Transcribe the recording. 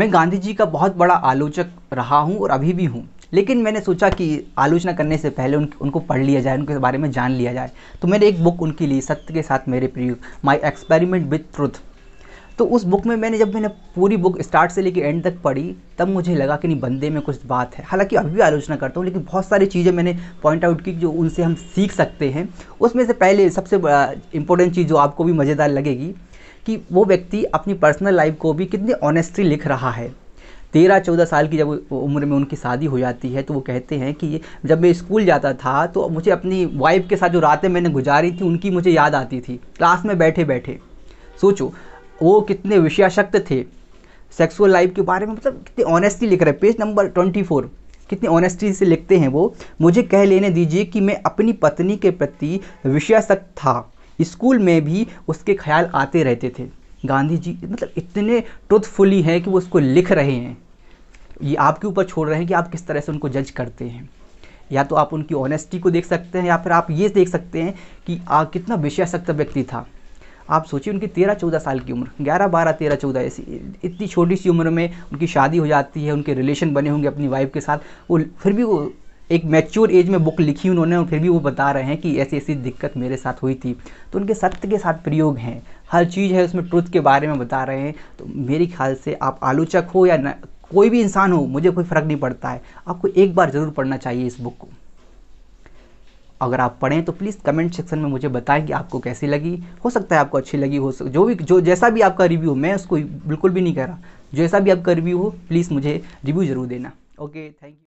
मैं गांधी जी का बहुत बड़ा आलोचक रहा हूँ और अभी भी हूँ लेकिन मैंने सोचा कि आलोचना करने से पहले उन, उनको पढ़ लिया जाए उनके बारे में जान लिया जाए तो मैंने एक बुक उनकी ली सत्य के साथ मेरे प्रिय माई एक्सपेरिमेंट विथ ट्रुथ तो उस बुक में मैंने जब मैंने पूरी बुक स्टार्ट से लेकर एंड तक पढ़ी तब मुझे लगा कि नहीं बंदे में कुछ बात है हालांकि अभी भी आलोचना करता हूँ लेकिन बहुत सारी चीज़ें मैंने पॉइंट आउट की जो उनसे हम सीख सकते हैं उसमें से पहले सबसे इंपॉर्टेंट चीज़ जो आपको भी मज़ेदार लगेगी कि वो व्यक्ति अपनी पर्सनल लाइफ को भी कितनी ऑनेस्टली लिख रहा है तेरह चौदह साल की जब उम्र में उनकी शादी हो जाती है तो वो कहते हैं कि जब मैं स्कूल जाता था तो मुझे अपनी वाइफ के साथ जो रातें मैंने गुजारी थी उनकी मुझे याद आती थी क्लास में बैठे बैठे सोचो वो कितने विषयाशक्त थे सेक्सुअल लाइफ के बारे में मतलब कितनी ऑनेस्टी लिख रहे हैं पेज नंबर ट्वेंटी फोर कितनी ऑनेस्टी से लिखते हैं वो मुझे कह लेने दीजिए कि मैं अपनी पत्नी के प्रति विषयाशक्त था स्कूल में भी उसके ख्याल आते रहते थे गांधी जी मतलब इतने ट्रुथफुली हैं कि वो उसको लिख रहे हैं ये आपके ऊपर छोड़ रहे हैं कि आप किस तरह से उनको जज करते हैं या तो आप उनकी ऑनेस्टी को देख सकते हैं या फिर आप ये देख सकते हैं कि आ, कितना विषयासक्त व्यक्ति था आप सोचिए उनकी तेरह चौदह साल की उम्र ग्यारह बारह तेरह चौदह ऐसी इतनी छोटी सी उम्र में उनकी शादी हो जाती है उनके रिलेशन बने होंगे अपनी वाइफ के साथ वो फिर भी वो एक मैच्योर एज में बुक लिखी उन्होंने और फिर भी वो बता रहे हैं कि ऐसी ऐसी दिक्कत मेरे साथ हुई थी तो उनके सत्य के साथ प्रयोग हैं हर चीज़ है उसमें ट्रुथ के बारे में बता रहे हैं तो मेरे ख्याल से आप आलोचक हो या न, कोई भी इंसान हो मुझे कोई फ़र्क नहीं पड़ता है आपको एक बार ज़रूर पढ़ना चाहिए इस बुक को अगर आप पढ़ें तो प्लीज़ कमेंट सेक्शन में मुझे बताएं कि आपको कैसी लगी हो सकता है आपको अच्छी लगी हो सक जो भी जो जैसा भी आपका रिव्यू हो मैं उसको बिल्कुल भी नहीं कह रहा जैसा भी आपका रिव्यू हो प्लीज़ मुझे रिव्यू ज़रूर देना ओके थैंक यू